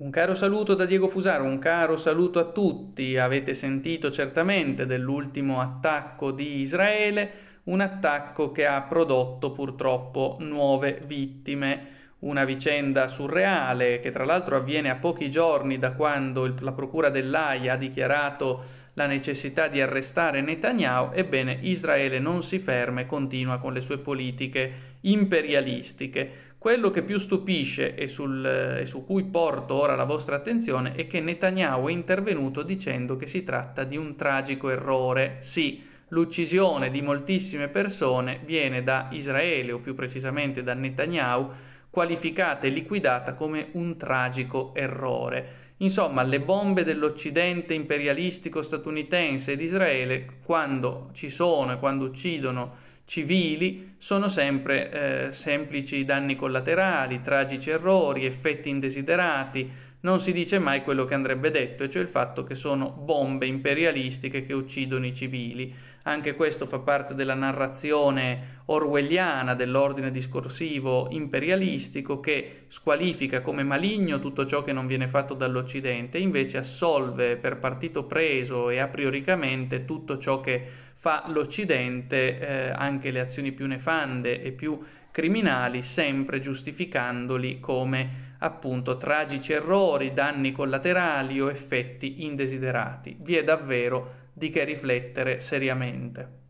Un caro saluto da Diego Fusaro, un caro saluto a tutti. Avete sentito certamente dell'ultimo attacco di Israele, un attacco che ha prodotto purtroppo nuove vittime. Una vicenda surreale che tra l'altro avviene a pochi giorni da quando il, la Procura dell'AIA ha dichiarato la necessità di arrestare Netanyahu, ebbene Israele non si ferma e continua con le sue politiche imperialistiche quello che più stupisce e, sul, eh, e su cui porto ora la vostra attenzione è che Netanyahu è intervenuto dicendo che si tratta di un tragico errore. Sì, l'uccisione di moltissime persone viene da Israele, o più precisamente da Netanyahu, qualificata e liquidata come un tragico errore. Insomma, le bombe dell'Occidente imperialistico statunitense ed Israele, quando ci sono e quando uccidono civili sono sempre eh, semplici danni collaterali, tragici errori, effetti indesiderati, non si dice mai quello che andrebbe detto, e cioè il fatto che sono bombe imperialistiche che uccidono i civili. Anche questo fa parte della narrazione orwelliana dell'ordine discorsivo imperialistico che squalifica come maligno tutto ciò che non viene fatto dall'Occidente e invece assolve per partito preso e aprioricamente tutto ciò che fa l'Occidente eh, anche le azioni più nefande e più criminali, sempre giustificandoli come appunto tragici errori, danni collaterali o effetti indesiderati. Vi è davvero di che riflettere seriamente.